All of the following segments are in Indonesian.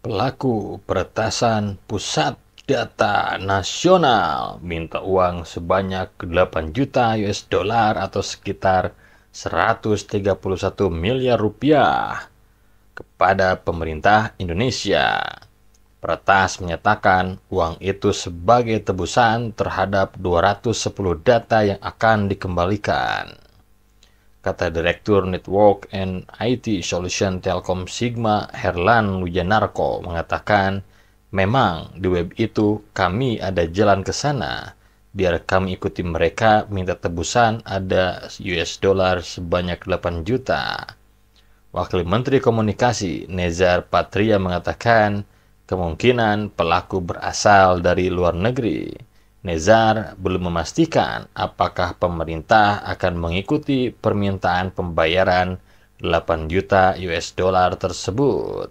Pelaku peretasan pusat data nasional minta uang sebanyak 8 juta US dollar atau sekitar 131 miliar rupiah kepada pemerintah Indonesia. Peretas menyatakan uang itu sebagai tebusan terhadap 210 data yang akan dikembalikan kata Direktur Network and IT Solution Telkom Sigma Herlan Wijanarko mengatakan, memang di web itu kami ada jalan ke sana, biar kami ikuti mereka minta tebusan ada US dollar sebanyak 8 juta. Wakil Menteri Komunikasi Nezar Patria mengatakan, kemungkinan pelaku berasal dari luar negeri. Nezar belum memastikan apakah pemerintah akan mengikuti permintaan pembayaran 8 juta US dollar tersebut.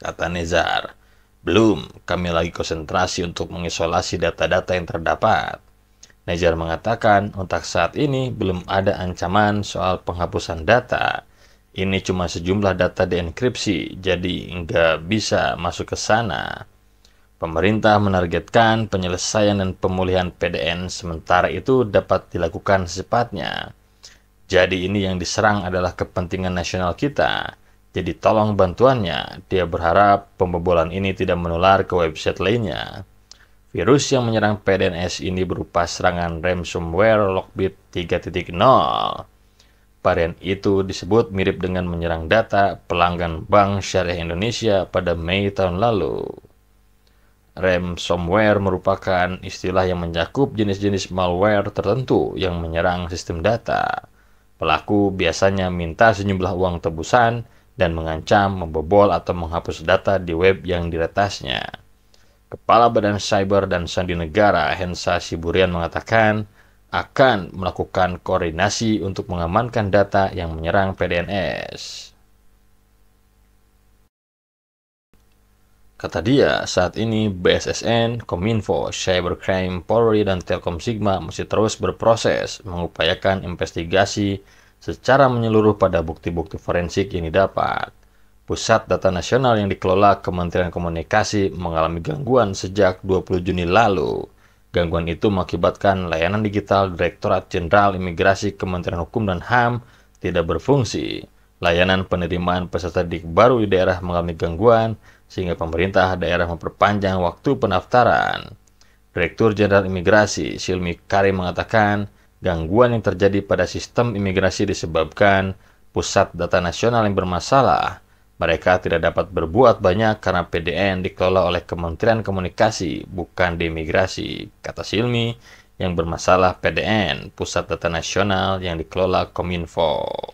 Kata Nezar, belum, kami lagi konsentrasi untuk mengisolasi data-data yang terdapat. Nezar mengatakan untuk saat ini belum ada ancaman soal penghapusan data. Ini cuma sejumlah data dienkripsi, jadi nggak bisa masuk ke sana. Pemerintah menargetkan penyelesaian dan pemulihan PDN sementara itu dapat dilakukan secepatnya. Jadi ini yang diserang adalah kepentingan nasional kita. Jadi tolong bantuannya. Dia berharap pembobolan ini tidak menular ke website lainnya. Virus yang menyerang PDNS ini berupa serangan ransomware Lockbit 3.0. Varian itu disebut mirip dengan menyerang data pelanggan Bank Syariah Indonesia pada Mei tahun lalu. Ransomware merupakan istilah yang mencakup jenis-jenis malware tertentu yang menyerang sistem data. Pelaku biasanya minta sejumlah uang tebusan dan mengancam membobol atau menghapus data di web yang diretasnya. Kepala Badan Cyber dan Sandi Negara Hensa Siburian mengatakan akan melakukan koordinasi untuk mengamankan data yang menyerang PDNS. Kata dia, saat ini BSSN, Kominfo, Cybercrime, Polri, dan Telkom Sigma masih terus berproses mengupayakan investigasi secara menyeluruh pada bukti-bukti forensik yang didapat. Pusat Data Nasional yang dikelola Kementerian Komunikasi mengalami gangguan sejak 20 Juni lalu. Gangguan itu mengakibatkan layanan digital Direktorat Jenderal Imigrasi Kementerian Hukum dan HAM tidak berfungsi. Layanan penerimaan peserta didik baru di daerah mengalami gangguan sehingga pemerintah daerah memperpanjang waktu pendaftaran. Direktur Jenderal Imigrasi Silmi Karim mengatakan, gangguan yang terjadi pada sistem imigrasi disebabkan pusat data nasional yang bermasalah. Mereka tidak dapat berbuat banyak karena PDN dikelola oleh Kementerian Komunikasi, bukan di imigrasi, kata Silmi yang bermasalah PDN, Pusat Data Nasional yang dikelola Kominfo.